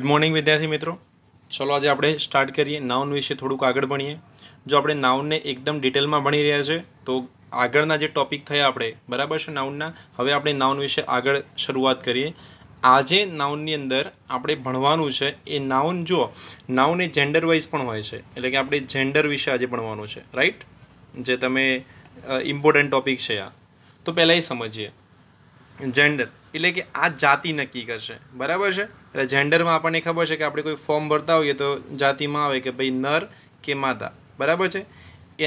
good morning વિદ્યાર્થી મિત્રો ચલો આજે આપણે સ્ટાર્ટ કરીએ નાઉન વિશે થોડુંક આગળ ભણીએ જો આપણે નાઉનને એકદમ ડિટેલમાં ભણી રહ્યા છે તો આગળના જે ટૉપિક થયા આપણે બરાબર છે નાઉનના હવે આપણે નાઉન વિશે આગળ શરૂઆત કરીએ આજે નાઉનની અંદર આપણે ભણવાનું છે એ નાઉન જુઓ નાઉન એ જેન્ડર વાઇઝ પણ હોય છે એટલે કે આપણે જેન્ડર વિશે આજે ભણવાનું છે રાઈટ જે તમે ઇમ્પોર્ટન્ટ ટૉપિક છે આ તો પહેલાં એ સમજીએ જેન્ડર એટલે કે આ જાતિ નક્કી કરશે બરાબર છે એટલે જેન્ડરમાં આપણને ખબર છે કે આપણે કોઈ ફોર્મ ભરતા હોઈએ તો જાતિમાં આવે કે ભાઈ નર કે માતા બરાબર છે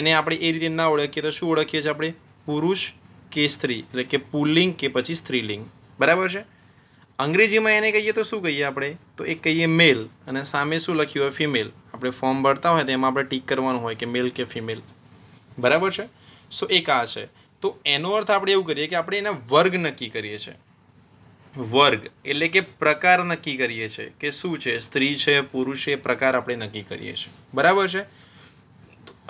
એને આપણે એ રીતે ના ઓળખીએ તો શું ઓળખીએ છીએ આપણે પુરુષ કે સ્ત્રી એટલે કે પુલિંગ કે પછી સ્ત્રીલિંગ બરાબર છે અંગ્રેજીમાં એને કહીએ તો શું કહીએ આપણે તો એ કહીએ મેલ અને સામે શું લખ્યું હોય ફિમેલ આપણે ફોર્મ ભરતા હોય તો એમાં આપણે ટીક કરવાનું હોય કે મેલ કે ફિમેલ બરાબર છે સો એક આ છે તો એનો અર્થ આપણે એવું કરીએ કે આપણે એના વર્ગ નક્કી કરીએ છીએ વર્ગ એટલે કે પ્રકાર નક્કી કરીએ છીએ કે શું છે સ્ત્રી છે પુરુષ એ પ્રકાર આપણે નક્કી કરીએ છીએ બરાબર છે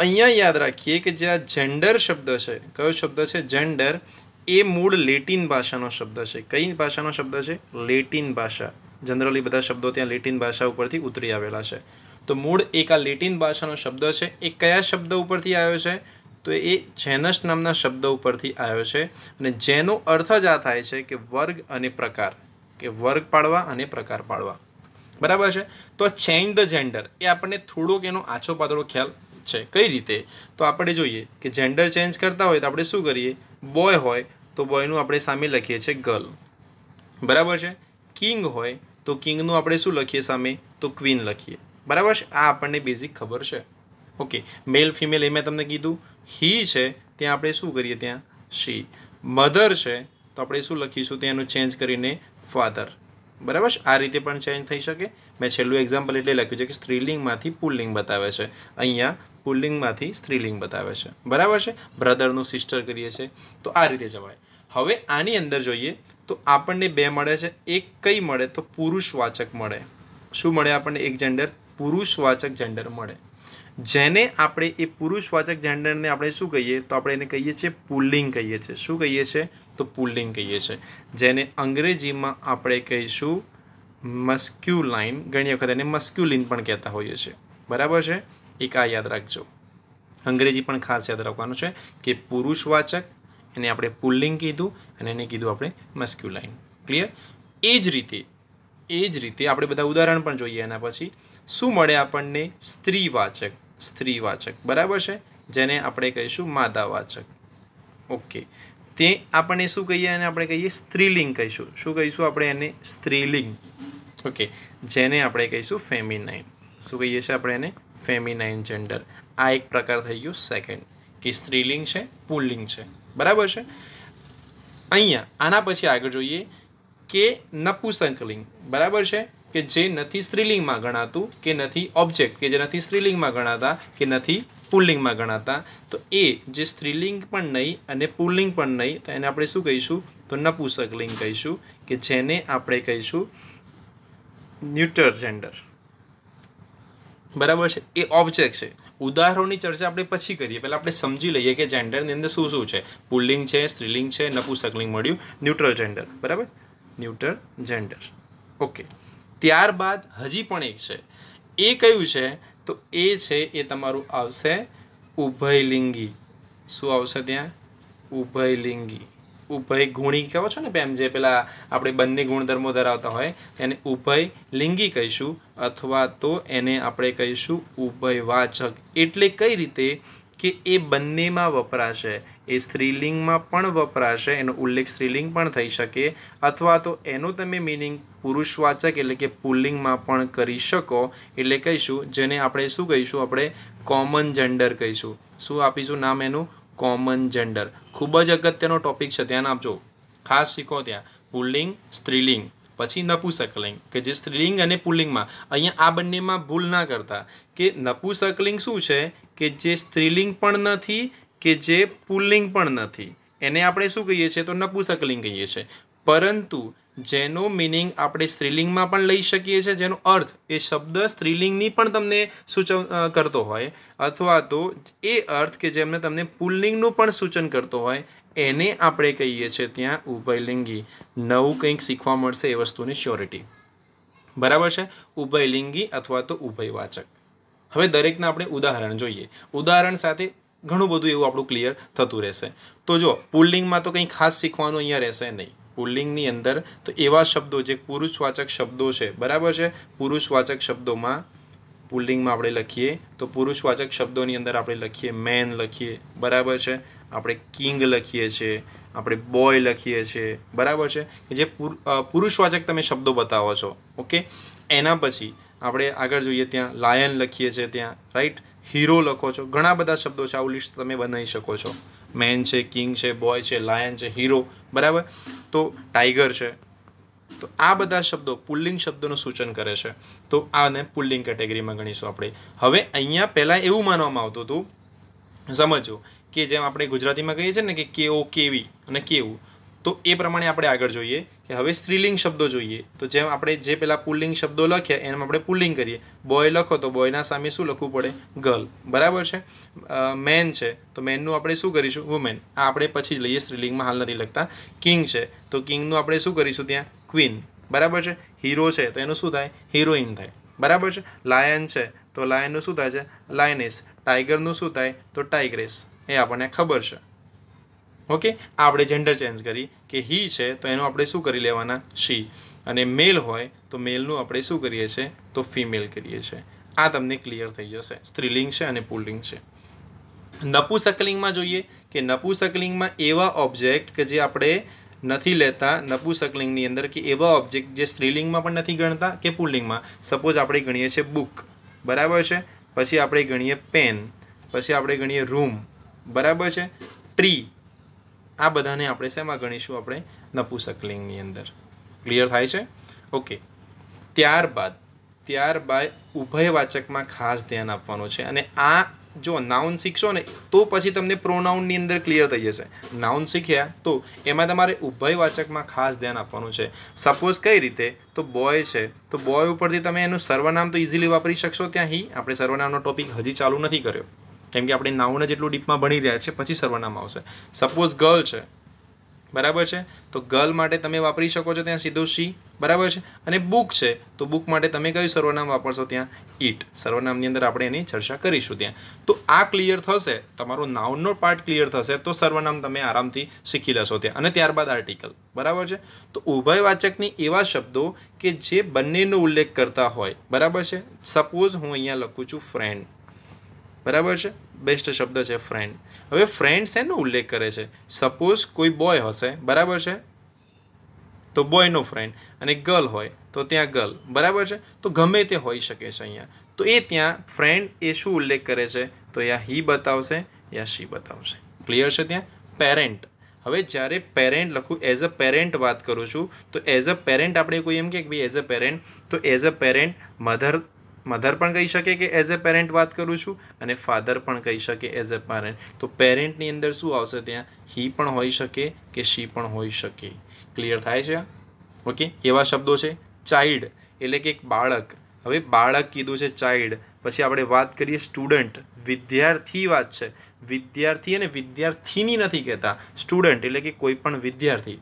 અહીંયા યાદ રાખીએ કે જે આ જેન્ડર શબ્દ છે કયો શબ્દ છે જેન્ડર એ મૂળ લેટિન ભાષાનો શબ્દ છે કઈ ભાષાનો શબ્દ છે લેટિન ભાષા જનરલી બધા શબ્દો ત્યાં લેટિન ભાષા ઉપરથી ઉતરી આવેલા છે તો મૂળ એક આ લેટિન ભાષાનો શબ્દ છે એ કયા શબ્દ ઉપરથી આવ્યો છે તો એ જેનસ નામના શબ્દ ઉપરથી આવ્યો છે અને જેનો અર્થ જ આ થાય છે કે વર્ગ અને પ્રકાર કે વર્ગ પાડવા અને પ્રકાર પાડવા બરાબર છે તો ચેન્જ ધ જેન્ડર એ આપણને થોડોક એનો આછો પાતળો ખ્યાલ છે કઈ રીતે તો આપણે જોઈએ કે જેન્ડર ચેન્જ કરતા હોય તો આપણે શું કરીએ બોય હોય તો બોયનું આપણે સામે લખીએ છીએ ગર્લ બરાબર છે કિંગ હોય તો કિંગનું આપણે શું લખીએ સામે તો ક્વીન લખીએ બરાબર છે આ આપણને બેઝિક ખબર છે ઓકે મેલ ફિમેલ એ મેં તમને કીધું હી છે ત્યાં આપણે શું કરીએ ત્યાં શી મધર છે તો આપણે શું લખીશું ત્યાંનું ચેન્જ કરીને ફાધર બરાબર છે આ રીતે પણ ચેન્જ થઈ શકે મેં છેલ્લું એક્ઝામ્પલ એટલે લખ્યું છે કે સ્ત્રીલિંગમાંથી પુલ્લિંગ બતાવે છે અહીંયા પુલ્લિંગમાંથી સ્ત્રીલિંગ બતાવે છે બરાબર છે બ્રધરનું સિસ્ટર કરીએ છીએ તો આ રીતે જવાય હવે આની અંદર જોઈએ તો આપણને બે મળે છે એક કઈ મળે તો પુરુષવાચક મળે શું મળે આપણને એક જેન્ડર પુરુષવાચક જેન્ડર મળે જેને આપણે એ પુરુષવાચક જેન્ડરને આપણે શું કહીએ તો આપણે એને કહીએ છીએ પુલ્લિંગ કહીએ છીએ શું કહીએ છીએ તો પુલ્લિંગ કહીએ છીએ જેને અંગ્રેજીમાં આપણે કહીશું મસ્ક્યુલાઇન ઘણી વખત એને મસ્ક્યુલિન પણ કહેતા હોઈએ છીએ બરાબર છે એક આ યાદ રાખજો અંગ્રેજી પણ ખાસ યાદ રાખવાનું છે કે પુરુષવાચક એને આપણે પુલ્લિંગ કીધું અને એને કીધું આપણે મસ્ક્યુલાઇન ક્લિયર એ જ રીતે એ જ રીતે આપણે બધા ઉદાહરણ પણ જોઈએ એના પછી શું મળે આપણને સ્ત્રીવાચક સ્ત્રીવાચક બરાબર છે જેને આપણે કહીશું માદાવાચક ઓકે તે આપણે શું કહીએ અને આપણે કહીએ સ્ત્રીલિંગ કહીશું શું કહીશું આપણે એને સ્ત્રીલિંગ ઓકે જેને આપણે કહીશું ફેમિનાઇન શું કહીએ છીએ આપણે એને ફેમિનાઇન જેન્ડર આ એક પ્રકાર થઈ ગયો સેકન્ડ કે સ્ત્રીલિંગ છે પુલ્લિંગ છે બરાબર છે અહીંયા આના પછી આગળ જોઈએ કે નપુસંકલિંગ બરાબર છે કે જે નથી સ્ત્રીલિંગમાં ગણાતું કે નથી ઓબ્જેક્ટ કે જે નથી સ્ત્રીલિંગમાં ગણાતા કે નથી પુલ્લિંગમાં ગણાતા તો એ જે સ્ત્રીલિંગ પણ નહીં અને પુલ્લિંગ પણ નહીં તો એને આપણે શું કહીશું તો નપુસકલિંગ કહીશું કે જેને આપણે કહીશું ન્યુટર જેન્ડર બરાબર છે એ ઓબ્જેક્ટ છે ઉદાહરણોની ચર્ચા આપણે પછી કરીએ પહેલાં આપણે સમજી લઈએ કે જેન્ડરની અંદર શું શું છે પુલ્લિંગ છે સ્ત્રીલિંગ છે નપુસકલિંગ મળ્યું ન્યુટ્રલ જેન્ડર બરાબર ન્યુટ્રલ જેન્ડર ઓકે ત્યારબાદ હજી પણ એક છે એ કયું છે તો એ છે એ તમારું આવશે ઉભયલિંગી શું આવશે ત્યાં ઉભયલિંગી ઉભય ગુણી કહો છો ને બેમ જે પેલા આપણે બંને ગુણધર્મો ધરાવતા હોય એને ઉભય લિંગી કહીશું અથવા તો એને આપણે કહીશું ઉભય વાચક એટલે કઈ રીતે કે એ બંનેમાં વપરાશે એ સ્ત્રીલિંગમાં પણ વપરાશે એનો ઉલ્લેખ સ્ત્રીલિંગ પણ થઈ શકે અથવા તો એનું તમે મિનિંગ પુરુષવાચક એટલે કે પુલ્લિંગમાં પણ કરી શકો એટલે કહીશું જેને આપણે શું કહીશું આપણે કોમન જેન્ડર કહીશું શું આપીશું નામ એનું કોમન જેન્ડર ખૂબ જ અગત્યનો ટોપિક છે ધ્યાન આપજો ખાસ શીખો ત્યાં પુલ્લિંગ સ્ત્રીલિંગ પછી નપુસકલિંગ કે જે સ્ત્રીલિંગ અને પુલ્લિંગમાં અહીંયા આ બંનેમાં ભૂલ ના કરતા કે નપુસકલિંગ શું છે કે જે સ્ત્રીલિંગ પણ નથી કે જે પુલ્લિંગ પણ નથી એને આપણે શું કહીએ છીએ તો નપુસકલિંગ કહીએ છીએ પરંતુ જેનો મિનિંગ આપણે સ્ત્રીલિંગમાં પણ લઈ શકીએ છીએ જેનો અર્થ એ શબ્દ સ્ત્રીલિંગની પણ તમને સૂચન કરતો હોય અથવા તો એ અર્થ કે જેમને તમને પુલ્લિંગનું પણ સૂચન કરતો હોય એને આપણે કહીએ છીએ ત્યાં ઉભયલિંગી નવું કંઈક શીખવા મળશે એ વસ્તુની શ્યોરિટી બરાબર છે ઉભયલિંગી અથવા તો ઉભયવાચક હવે દરેકના આપણે ઉદાહરણ જોઈએ ઉદાહરણ સાથે ઘણું બધું એવું આપણું ક્લિયર થતું રહેશે તો જો પુલ્લિંગમાં તો કંઈ ખાસ શીખવાનું અહીંયા રહેશે નહીં પુલ્લિંગની અંદર તો એવા શબ્દો જે પુરુષવાચક શબ્દો છે બરાબર છે પુરુષવાચક શબ્દોમાં પુલ્લિંગમાં આપણે લખીએ તો પુરુષવાચક શબ્દોની અંદર આપણે લખીએ મેન લખીએ બરાબર છે આપણે કિંગ લખીએ છીએ આપણે બોય લખીએ છીએ બરાબર છે કે જે પુરુષવાચક તમે શબ્દો બતાવો છો ઓકે એના પછી આપણે આગળ જોઈએ ત્યાં લાયન લખીએ છીએ ત્યાં રાઈટ હીરો લખો છો ઘણા બધા શબ્દો છે આવું લિસ્ટ તમે બનાવી શકો છો મેન છે કિંગ છે બોય છે લાયન છે હીરો બરાબર તો ટાઈગર છે તો આ બધા શબ્દો પુલ્લિંગ શબ્દોનું સૂચન કરે છે તો આને પુલ્લિંગ કેટેગરીમાં ગણીશું આપણે હવે અહીંયા પહેલાં એવું માનવામાં આવતું હતું સમજો કે જેમ આપણે ગુજરાતીમાં કહીએ છીએ ને કે કેવો કેવી અને કેવું તો એ પ્રમાણે આપણે આગળ જોઈએ કે હવે સ્ત્રીલિંગ શબ્દો જોઈએ તો જેમ આપણે જે પેલા પુલ્લિંગ શબ્દો લખ્યા એમ આપણે પુલ્લિંગ કરીએ બોય લખો તો બોયના સામે શું લખવું પડે ગર્લ બરાબર છે મેન છે તો મેનનું આપણે શું કરીશું વુમેન આ આપણે પછી જ લઈએ સ્ત્રીલિંગમાં હાલ નથી લખતા કિંગ છે તો કિંગનું આપણે શું કરીશું ત્યાં ક્વીન બરાબર છે હીરો છે તો એનું શું થાય હિરોઈન થાય બરાબર છે લાયન છે તો લાયનનું શું થાય છે લાયનેસ ટાઈગરનું શું થાય તો ટાઈગ્રેસ એ આપણને ખબર છે ઓકે આપણે જેન્ડર ચેન્જ કરી કે હી છે તો એનું આપણે શું કરી લેવાના શી અને મેલ હોય તો મેલનું આપણે શું કરીએ છીએ તો ફિમેલ કરીએ છીએ આ તમને ક્લિયર થઈ જશે સ્ત્રીલિંગ છે અને પુલ્લિંગ છે નપુસકલિંગમાં જોઈએ કે નપુસકલિંગમાં એવા ઓબ્જેક્ટ કે જે આપણે નથી લેતા નપુસકલિંગની અંદર કે એવા ઓબ્જેક્ટ જે સ્ત્રીલિંગમાં પણ નથી ગણતા કે પુલ્લિંગમાં સપોઝ આપણે ગણીએ છીએ બુક બરાબર છે પછી આપણે ગણીએ પેન પછી આપણે ગણીએ રૂમ બરાબર છે ટ્રી આ બધાને આપણે શેમાં ગણીશું આપણે નપુસકલિંગની અંદર ક્લિયર થાય છે ઓકે ત્યારબાદ ત્યારબાદ ઉભયવાચકમાં ખાસ ધ્યાન આપવાનું છે અને આ જો નાઉન શીખશો ને તો પછી તમને પ્રોનાઉનની અંદર ક્લિયર થઈ જશે નાઉન શીખ્યા તો એમાં તમારે ઉભયવાચકમાં ખાસ ધ્યાન આપવાનું છે સપોઝ કઈ રીતે તો બોય છે તો બોય ઉપરથી તમે એનું સર્વનામ તો ઇઝીલી વાપરી શકશો ત્યાં હી આપણે સર્વનામનો ટોપિક હજી ચાલુ નથી કર્યો કેમ કે આપણે નાઉન જેટલું ડીપમાં ભણી રહ્યા છે પછી સર્વનામ આવશે સપોઝ ગર્લ છે બરાબર છે તો ગર્લ માટે તમે વાપરી શકો છો ત્યાં સીધો સી બરાબર છે અને બુક છે તો બુક માટે તમે કયું સર્વનામ વાપરશો ત્યાં ઈટ સર્વનામની અંદર આપણે એની ચર્ચા કરીશું ત્યાં તો આ ક્લિયર થશે તમારો નાઉનનો પાર્ટ ક્લિયર થશે તો સર્વનામ તમે આરામથી શીખી લેશો ત્યાં અને ત્યારબાદ આર્ટિકલ બરાબર છે તો ઉભયવાચકની એવા શબ્દો કે જે બંનેનો ઉલ્લેખ કરતા હોય બરાબર છે સપોઝ હું અહીંયા લખું છું ફ્રેન્ડ બરાબર છે બેસ્ટ શબ્દ છે ફ્રેન્ડ હવે ફ્રેન્ડ શેનો ઉલ્લેખ કરે છે સપોઝ કોઈ બોય હશે બરાબર છે તો બોયનો ફ્રેન્ડ અને ગર્લ હોય તો ત્યાં ગર્લ બરાબર છે તો ગમે તે હોઈ શકે છે અહીંયા તો એ ત્યાં ફ્રેન્ડ એ શું ઉલ્લેખ કરે છે તો યા હી બતાવશે યા શી બતાવશે ક્લિયર છે ત્યાં પેરેન્ટ હવે જ્યારે પેરેન્ટ લખું એઝ અ પેરેન્ટ વાત કરું છું તો એઝ અ પેરેન્ટ આપણે કોઈ એમ કે ભાઈ એઝ અ પેરેન્ટ તો as a parent mother mother પણ કહી શકે કે એઝ અ પેરેન્ટ વાત કરું છું અને ફાધર પણ કહી શકે એઝ અ પેરેન્ટ તો પેરેન્ટની અંદર શું આવશે ત્યાં હી પણ હોઈ શકે કે શી પણ હોઈ શકે ક્લિયર થાય છે ઓકે એવા શબ્દો છે ચાઇલ્ડ એટલે કે એક બાળક હવે બાળક કીધું છે ચાઇલ્ડ પછી આપણે વાત કરીએ સ્ટુડન્ટ વિદ્યાર્થી વાત છે વિદ્યાર્થી અને વિદ્યાર્થીની નથી કહેતા સ્ટુડન્ટ એટલે કે કોઈ પણ વિદ્યાર્થી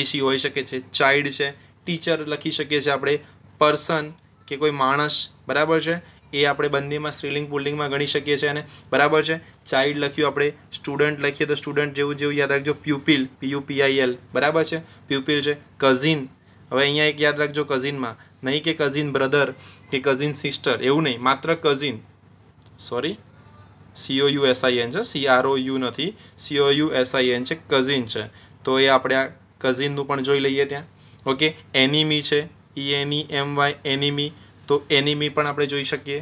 એ શી હોઈ શકે છે ચાઇલ્ડ છે ટીચર લખી શકીએ છીએ આપણે પર્સન કે કોઈ માણસ બરાબર છે એ આપણે બંનેમાં સ્ત્રીલિંગ પુલિંગમાં ગણી શકીએ છીએ અને બરાબર છે ચાઇલ્ડ લખ્યું આપણે સ્ટુડન્ટ લખીએ તો સ્ટુડન્ટ જેવું જેવું યાદ રાખજો પ્યુપિલ પીયુપીઆઈએલ બરાબર છે પ્યુપિલ છે કઝિન હવે અહીંયા એક યાદ રાખજો કઝિનમાં નહીં કે કઝિન બ્રધર કે કઝિન સિસ્ટર એવું નહીં માત્ર cousin sorry C O U S I N છે સીઆરઓ યુ નથી સીઓ યુ એસઆઈએન છે કઝિન છે તો એ આપણે આ કઝિનનું પણ જોઈ લઈએ ત્યાં ઓકે એનિમી છે E N E M Y enemy તો એનિમી પણ આપણે જોઈ શકીએ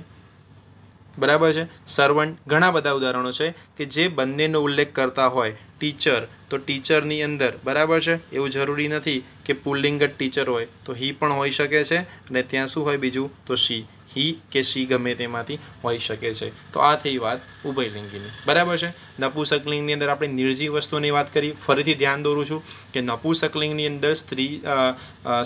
બરાબર છે સર્વન્ટ ઘણા બધા ઉદાહરણો છે કે જે બંનેનો ઉલ્લેખ કરતા હોય ટીચર તો ટીચરની અંદર બરાબર છે એવું જરૂરી નથી કે પુલિંગ જ ટીચર હોય તો હી પણ હોઈ શકે છે અને ત્યાં શું હોય બીજું તો સી હી કે શી ગમે તેમાંથી હોઈ શકે છે તો આ થઈ વાત ઉભયલિંગીની બરાબર છે નપુસકલિંગની અંદર આપણે નિર્જીવ વસ્તુની વાત કરી ફરીથી ધ્યાન દોરું છું કે નપુસકલિંગની અંદર સ્ત્રી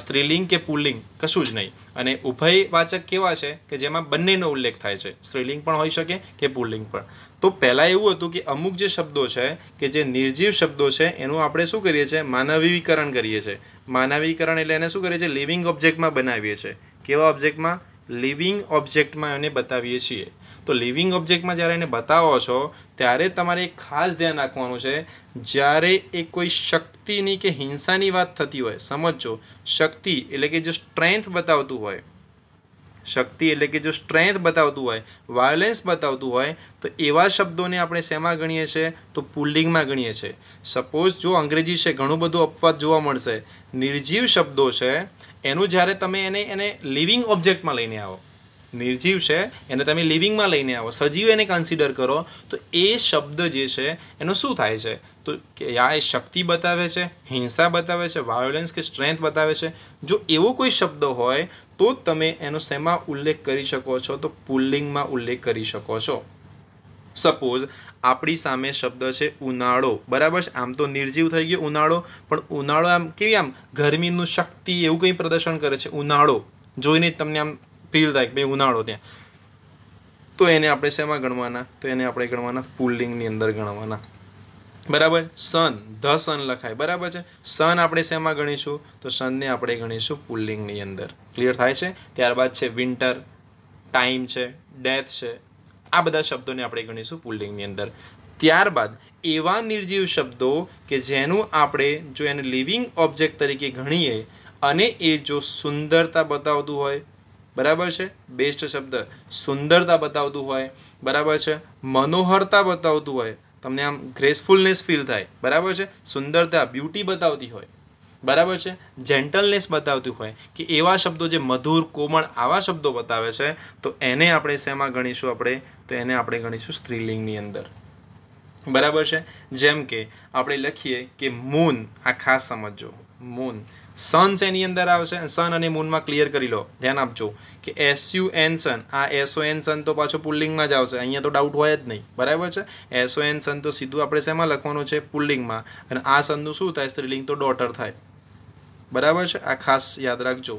સ્ત્રીલિંગ કે પુલ્લિંગ કશું જ નહીં અને ઉભયવાચક કેવા છે કે જેમાં બંનેનો ઉલ્લેખ થાય છે સ્ત્રીલિંગ પણ હોઈ શકે કે પુલ્લિંગ પણ તો પહેલાં એવું હતું કે અમુક જે શબ્દો છે કે જે નિર્જીવ શબ્દો છે એનું આપણે શું કરીએ છીએ માનવીકરણ કરીએ છીએ માનવીકરણ એટલે એને શું કરીએ છીએ લિવિંગ ઓબ્જેક્ટમાં બનાવીએ છીએ કેવા ઓબ્જેક્ટમાં લિવિંગ ઓબ્જેક્ટમાં એને બતાવીએ છીએ તો લિવિંગ ઓબ્જેક્ટમાં જ્યારે એને બતાવો છો ત્યારે તમારે ખાસ ધ્યાન રાખવાનું છે જ્યારે એ કોઈ શક્તિની કે હિંસાની વાત થતી હોય સમજો શક્તિ એટલે કે જે સ્ટ્રેન્થ બતાવતું હોય શક્તિ એટલે કે જો સ્ટ્રેન્થ બતાવતું હોય વાયોલેન્સ બતાવતું હોય તો એવા શબ્દોને આપણે શેમાં ગણીએ છીએ તો પુલ્લિંગમાં ગણીએ છીએ સપોઝ જો અંગ્રેજી છે ઘણું બધું અપવાદ જોવા મળશે નિર્જીવ શબ્દો છે એનું જ્યારે તમે એને એને લિવિંગ ઓબ્જેક્ટમાં લઈને આવો નિર્જીવ છે એને તમે લિવિંગમાં લઈને આવો સજીવ એને કન્સિડર કરો તો એ શબ્દ જે છે એનો શું થાય છે તો કે યા એ શક્તિ બતાવે છે હિંસા બતાવે છે વાયોલેન્સ કે સ્ટ્રેન્થ બતાવે છે જો એવો કોઈ શબ્દ હોય તો તમે એનો શેમાં ઉલ્લેખ કરી શકો છો તો પુલ્લિંગમાં ઉલ્લેખ કરી શકો છો સપોઝ આપણી સામે શબ્દ છે ઉનાળો બરાબર છે આમ તો નિર્જીવ થઈ ગયો ઉનાળો પણ ઉનાળો આમ કેવી આમ ગરમીનું શક્તિ એવું કંઈ પ્રદર્શન કરે છે ઉનાળો જોઈને તમને આમ ફીલ થાય કે ભાઈ ઉનાળો ત્યાં તો એને આપણે શેમાં ગણવાના તો એને આપણે ગણવાના પુલિંગની અંદર ગણવાના બરાબર સન ધ સન લખાય બરાબર છે સન આપણે શેમાં ગણીશું તો સનને આપણે ગણીશું પુલિંગની અંદર ક્લિયર થાય છે ત્યારબાદ છે વિન્ટર ટાઈમ છે ડેથ છે આ બધા શબ્દોને આપણે ગણીશું પુલિંગની અંદર ત્યારબાદ એવા નિર્જીવ શબ્દો કે જેનું આપણે જો એને લિવિંગ ઓબ્જેક્ટ તરીકે ગણીએ અને એ જો સુંદરતા બતાવતું હોય બરાબર છે બેસ્ટ શબ્દ સુંદરતા બતાવતું હોય બરાબર છે મનોહરતા બતાવતું હોય તમને આમ ગ્રેસફુલનેસ ફીલ થાય બરાબર છે સુંદરતા બ્યુટી બતાવતી હોય બરાબર છે જેન્ટલનેસ બતાવતું હોય કે એવા શબ્દો જે મધુર કોમળ આવા શબ્દો બતાવે છે તો એને આપણે શેમાં ગણીશું આપણે તો એને આપણે ગણીશું સ્ત્રીલિંગની અંદર બરાબર છે જેમ કે આપણે લખીએ કે મૂન આ ખાસ સમજો મૂન સન શેની અંદર આવશે સન અને મૂનમાં ક્લિયર કરી લો ધ્યાન આપજો કે એસયુ એન સન આ એસઓ એન સન તો પાછો પુલ્લિંગમાં જ આવશે અહીંયા તો ડાઉટ હોય જ નહીં બરાબર છે એસઓ એન સન તો સીધું આપણે શેમાં લખવાનું છે પુલ્લિંગમાં અને આ સનનું શું થાય સ્ત્રીલિંગ તો ડોટર થાય બરાબર છે આ ખાસ યાદ રાખજો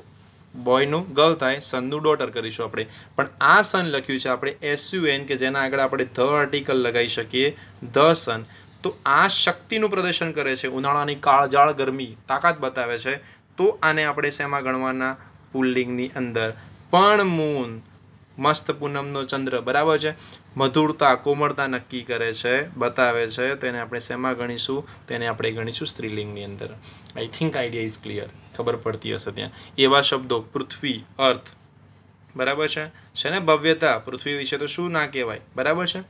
બોયનું ગર્લ થાય સનનું ડોટર કરીશું આપણે પણ આ સન લખ્યું છે આપણે એસયુ એન કે જેના આગળ આપણે ધ આર્ટિકલ લગાવી શકીએ ધ સન તો આ શક્તિનું પ્રદર્શન કરે છે ઉનાળાની કાળજાળ ગરમી તાકાત બતાવે છે તો આને આપણે શેમાં ગણવાના પુલ્લિંગની અંદર પણ મૂન મસ્ત પૂનમનો ચંદ્ર બરાબર છે મધુરતા કોમળતા નક્કી કરે છે બતાવે છે તેને આપણે શેમાં ગણીશું તેને આપણે ગણીશું સ્ત્રીલિંગની અંદર I think idea is clear ખબર પડતી હશે ત્યાં એવા શબ્દો પૃથ્વી અર્થ બરાબર છે છે ને ભવ્યતા પૃથ્વી વિશે તો શું ના કહેવાય બરાબર છે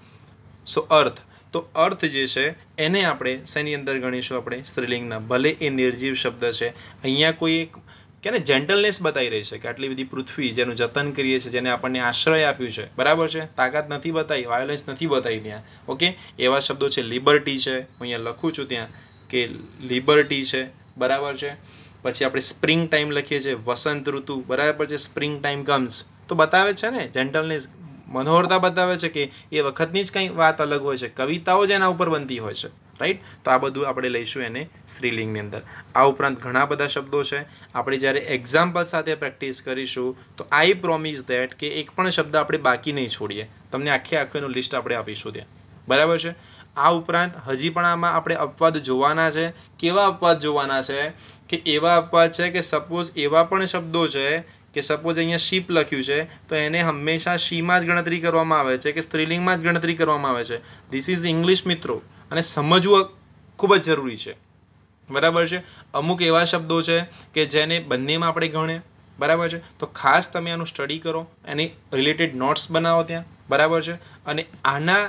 સો અર્થ તો અર્થ જે છે એને આપણે શેની અંદર ગણીશું આપણે સ્ત્રીલિંગના ભલે એ નિર્જીવ શબ્દ છે અહીંયા કોઈ એક કેને જેન્ટલનેસ બતાવી રહી છે કે આટલી બધી પૃથ્વી જેનું જતન કરીએ છીએ જેને આપણને આશ્રય આપ્યું છે બરાબર છે તાકાત નથી બતાવી વાયોલન્સ નથી બતાવી ત્યાં ઓકે એવા શબ્દો છે લિબર્ટી છે હું અહીંયા લખું છું ત્યાં કે લિબર્ટી છે બરાબર છે પછી આપણે સ્પ્રિંગ ટાઈમ લખીએ છીએ વસંત ઋતુ બરાબર છે સ્પ્રિંગ ટાઈમ કમ્સ તો બતાવે છે ને જેન્ટલનેસ મનોહરતા બતાવે છે કે એ વખતની જ કંઈ વાત અલગ હોય છે કવિતાઓ જ એના ઉપર બનતી હોય છે રાઈટ તો આ બધું આપણે લઈશું એને સ્ત્રીલિંગની અંદર આ ઉપરાંત ઘણા બધા શબ્દો છે આપણે જ્યારે એક્ઝામ્પલ સાથે પ્રેક્ટિસ કરીશું તો આઈ પ્રોમિસ ધેટ કે એક પણ શબ્દ આપણે બાકી નહીં છોડીએ તમને આખે આખીનું લિસ્ટ આપણે આપીશું ત્યાં બરાબર છે આ ઉપરાંત હજી પણ આમાં આપણે અપવાદ જોવાના છે કેવા અપવાદ જોવાના છે કે એવા અપવાદ છે કે સપોઝ એવા પણ શબ્દો છે કે સપોઝ અહીંયા શીપ લખ્યું છે તો એને હંમેશા શીમાં જ ગણતરી કરવામાં આવે છે કે સ્ત્રીલિંગમાં જ ગણતરી કરવામાં આવે છે ધીસ ઇઝ ઇંગ્લિશ મિત્રો અને સમજવું ખૂબ જ જરૂરી છે બરાબર છે અમુક એવા શબ્દો છે કે જેને બંનેમાં આપણે ગણે બરાબર છે તો ખાસ તમે આનું સ્ટડી કરો એની રિલેટેડ નોટ્સ બનાવો ત્યાં બરાબર છે અને આના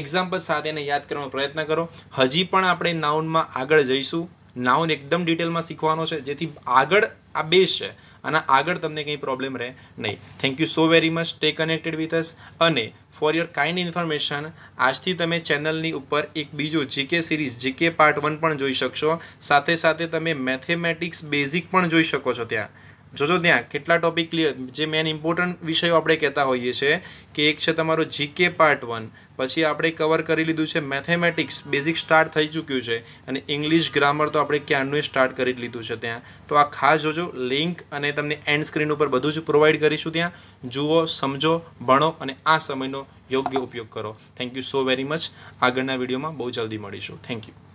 એક્ઝામ્પલ સાથે એને યાદ કરવાનો પ્રયત્ન કરો હજી પણ આપણે નાઉનમાં આગળ જઈશું નાઉન એકદમ ડિટેલમાં શીખવાનો છે જેથી આગળ આ બેઝ છે અને આગળ તમને કંઈ પ્રોબ્લેમ રહે નહીં thank you so very much stay connected with us અને ફોર યોર કાઇન્ડ ઇન્ફોર્મેશન આજથી તમે ચેનલની ઉપર એક બીજો GK series GK part one પણ જોઈ શકશો સાથે સાથે તમે મેથેમેટિક્સ બેઝિક પણ જોઈ શકો છો ત્યાં જોજો ત્યાં કેટલા ટોપિક ક્લિયર જે મેન ઇમ્પોર્ટન્ટ વિષયો આપણે કહેતા હોઈએ છીએ કે એક છે તમારો જીકે પાર્ટ વન પછી આપણે કવર કરી લીધું છે મેથેમેટિક્સ બેઝિક સ્ટાર્ટ થઈ ચૂક્યું છે અને ઇંગ્લિશ ગ્રામર તો આપણે ક્યારનું સ્ટાર્ટ કરી લીધું છે ત્યાં તો આ ખાસ જોજો લિંક અને તમને એન્ડ સ્ક્રીન ઉપર બધું જ પ્રોવાઈડ કરીશું ત્યાં જુઓ સમજો ભણો અને આ સમયનો યોગ્ય ઉપયોગ કરો thank you so very much આગળના વિડીયોમાં બહુ જલ્દી મળીશું થેન્ક યુ